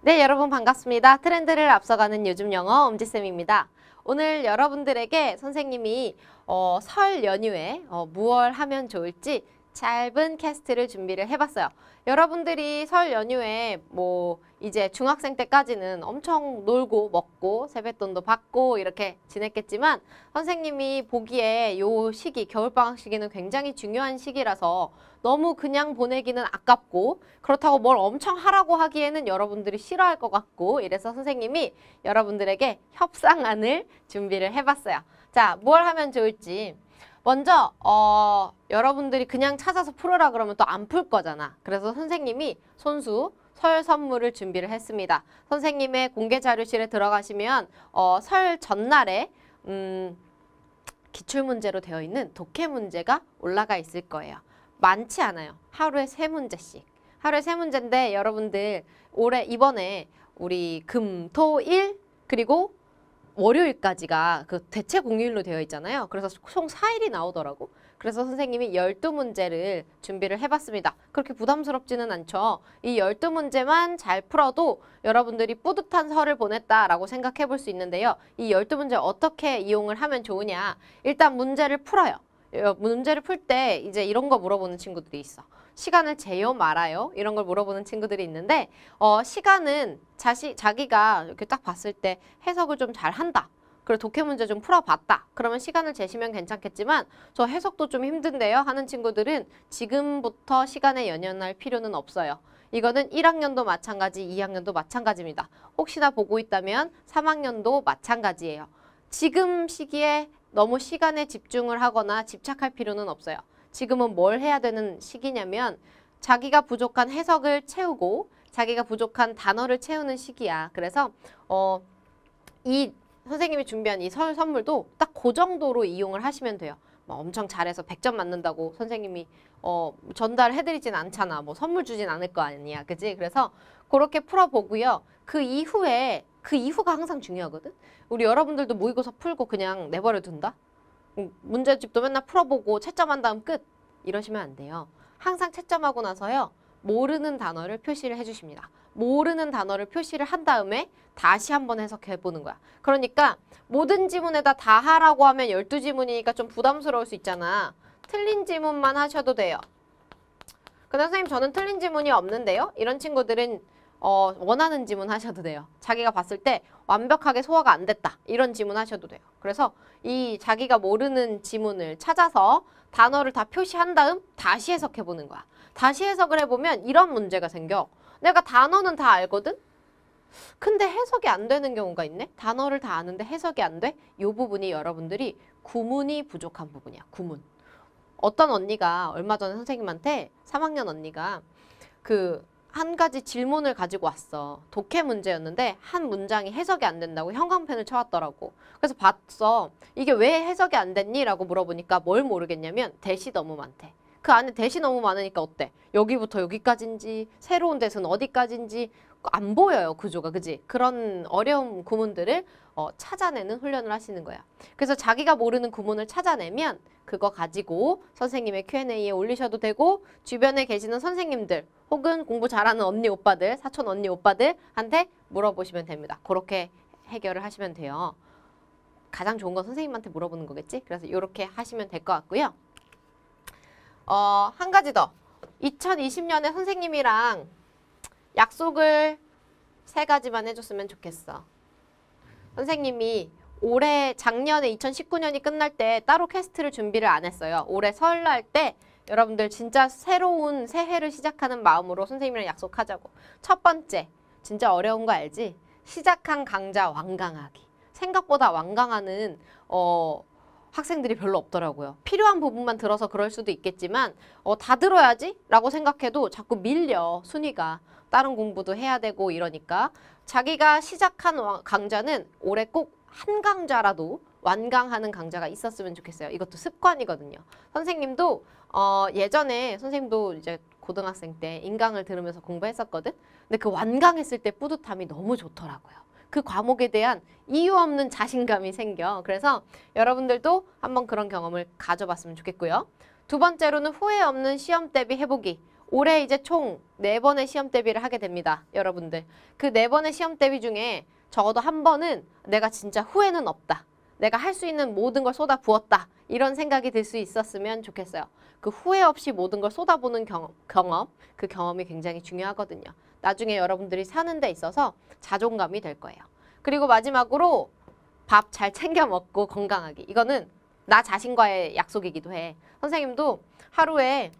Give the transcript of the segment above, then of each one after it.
네, 여러분 반갑습니다. 트렌드를 앞서가는 요즘 영어 엄지쌤입니다. 오늘 여러분들에게 선생님이 어, 설 연휴에 어, 무얼 하면 좋을지 짧은 캐스트를 준비를 해봤어요. 여러분들이 설 연휴에 뭐 이제 중학생 때까지는 엄청 놀고 먹고 세뱃돈도 받고 이렇게 지냈겠지만 선생님이 보기에 요 시기 겨울방학 시기는 굉장히 중요한 시기라서 너무 그냥 보내기는 아깝고 그렇다고 뭘 엄청 하라고 하기에는 여러분들이 싫어할 것 같고 이래서 선생님이 여러분들에게 협상안을 준비를 해봤어요. 자, 뭘 하면 좋을지 먼저 어, 여러분들이 그냥 찾아서 풀어라 그러면 또 안 풀 거잖아. 그래서 선생님이 손수 설 선물을 준비를 했습니다. 선생님의 공개 자료실에 들어가시면 어, 설 전날에 음, 기출문제로 되어 있는 독해 문제가 올라가 있을 거예요. 많지 않아요. 하루에 세 문제씩. 하루에 세 문제인데 여러분들 올해 이번에 우리 금, 토, 일 그리고 월요일까지가 그 대체 공휴일로 되어 있잖아요. 그래서 총 4일이 나오더라고. 그래서 선생님이 12문제를 준비를 해봤습니다. 그렇게 부담스럽지는 않죠. 이 12문제만 잘 풀어도 여러분들이 뿌듯한 설을 보냈다라고 생각해 볼 수 있는데요. 이 12문제 어떻게 이용을 하면 좋으냐. 일단 문제를 풀어요. 문제를 풀 때 이제 이런 거 물어보는 친구들이 있어. 시간을 재요 말아요? 이런 걸 물어보는 친구들이 있는데 어, 시간은 자시, 자기가 이렇게 딱 봤을 때 해석을 좀 잘한다. 그리고 독해 문제 좀 풀어봤다. 그러면 시간을 재시면 괜찮겠지만 저 해석도 좀 힘든데요 하는 친구들은 지금부터 시간에 연연할 필요는 없어요. 이거는 1학년도 마찬가지, 2학년도 마찬가지입니다. 혹시나 보고 있다면 3학년도 마찬가지예요. 지금 시기에 너무 시간에 집중을 하거나 집착할 필요는 없어요. 지금은 뭘 해야 되는 시기냐면 자기가 부족한 해석을 채우고 자기가 부족한 단어를 채우는 시기야. 그래서 어, 이 선생님이 준비한 이 설 선물도 딱 그 정도로 이용을 하시면 돼요. 뭐 엄청 잘해서 100점 맞는다고 선생님이 어, 전달해드리진 않잖아. 뭐 선물 주진 않을 거 아니야. 그지? 그래서 그렇게 풀어보고요. 그 이후에 그 이후가 항상 중요하거든. 우리 여러분들도 모의고사 풀고 그냥 내버려 둔다. 음, 문제집도 맨날 풀어보고 채점한 다음 끝 이러시면 안 돼요. 항상 채점하고 나서요. 모르는 단어를 표시를 해주십니다. 모르는 단어를 표시를 한 다음에 다시 한번 해석해보는 거야. 그러니까 모든 지문에다 다 하라고 하면 열두 지문이니까좀 부담스러울 수 있잖아. 틀린 지문만 하셔도 돼요. 근데 선생님 저는 틀린 지문이 없는데요. 이런 친구들은 어, 원하는 지문 하셔도 돼요. 자기가 봤을 때 완벽하게 소화가 안 됐다. 이런 지문 하셔도 돼요. 그래서 이 자기가 모르는 지문을 찾아서 단어를 다 표시한 다음 다시 해석해 보는 거야. 다시 해석을 해보면 이런 문제가 생겨. 내가 단어는 다 알거든? 근데 해석이 안 되는 경우가 있네? 단어를 다 아는데 해석이 안 돼? 이 부분이 여러분들이 구문이 부족한 부분이야. 구문. 어떤 언니가 얼마 전에 선생님한테 3학년 언니가 그한 가지 질문을 가지고 왔어. 독해 문제였는데 한 문장이 해석이 안 된다고 형광펜을 쳐왔더라고. 그래서 봤어. 이게 왜 해석이 안 됐니? 라고 물어보니까 뭘 모르겠냐면 대시 너무 많대. 그 안에 대시 너무 많으니까 어때? 여기부터 여기까지인지 새로운 데서는 어디까지인지 안 보여요 구조가 그지? 그런 어려운 구문들을 어, 찾아내는 훈련을 하시는 거야. 그래서 자기가 모르는 구문을 찾아내면 그거 가지고 선생님의 Q&A에 올리셔도 되고 주변에 계시는 선생님들 혹은 공부 잘하는 언니 오빠들 사촌 언니 오빠들한테 물어보시면 됩니다. 그렇게 해결을 하시면 돼요. 가장 좋은 건 선생님한테 물어보는 거겠지? 그래서 이렇게 하시면 될 것 같고요. 어, 한 가지 더. 2020년에 선생님이랑 약속을 세 가지만 해줬으면 좋겠어. 선생님이 올해 작년에 2019년이 끝날 때 따로 퀘스트를 준비를 안 했어요. 올해 설날 때 여러분들 진짜 새로운 새해를 시작하는 마음으로 선생님이랑 약속하자고. 첫 번째, 진짜 어려운 거 알지? 시작한 강자 완강하기. 생각보다 완강하는 어 학생들이 별로 없더라고요. 필요한 부분만 들어서 그럴 수도 있겠지만 어, 다 들어야지 라고 생각해도 자꾸 밀려 순위가 다른 공부도 해야 되고 이러니까 자기가 시작한 강좌는 올해 꼭 한 강좌라도 완강하는 강좌가 있었으면 좋겠어요. 이것도 습관이거든요. 선생님도 어, 예전에 선생님도 이제 고등학생 때 인강을 들으면서 공부했었거든. 근데 그 완강했을 때 뿌듯함이 너무 좋더라고요. 그 과목에 대한 이유 없는 자신감이 생겨. 그래서 여러분들도 한번 그런 경험을 가져봤으면 좋겠고요. 두 번째로는 후회 없는 시험 대비 해보기. 올해 이제 총 네번의 시험 대비를 하게 됩니다. 여러분들. 그 네번의 시험 대비 중에 적어도 한 번은 내가 진짜 후회는 없다. 내가 할 수 있는 모든 걸 쏟아 부었다. 이런 생각이 들 수 있었으면 좋겠어요. 그 후회 없이 모든 걸쏟아보는 경험, 경험, 그 경험이 굉장히 중요하거든요. 나중에 여러분들이 사는 데 있어서 자존감이 될 거예요. 그리고 마지막으로 밥 잘 챙겨 먹고 건강하게 이거는 나 자신과의 약속이기도 해. 선생님도 하루에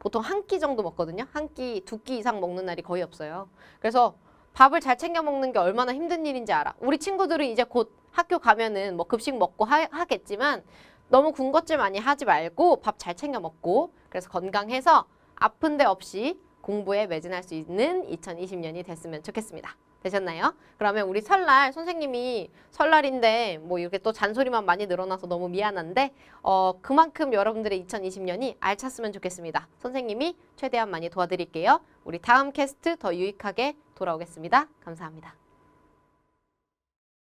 보통 한 끼 정도 먹거든요. 한 끼, 두 끼 이상 먹는 날이 거의 없어요. 그래서 밥을 잘 챙겨 먹는 게 얼마나 힘든 일인지 알아. 우리 친구들은 이제 곧 학교 가면은 뭐 급식 먹고 하, 하겠지만 너무 군것질 많이 하지 말고 밥 잘 챙겨 먹고 그래서 건강해서 아픈 데 없이 공부에 매진할 수 있는 2020년이 됐으면 좋겠습니다. 되셨나요? 그러면 우리 설날 선생님이 설날인데 뭐 이렇게 또 잔소리만 많이 늘어나서 너무 미안한데 어 그만큼 여러분들의 2020년이 알찼으면 좋겠습니다. 선생님이 최대한 많이 도와드릴게요. 우리 다음 캐스트 더 유익하게 돌아오겠습니다. 감사합니다.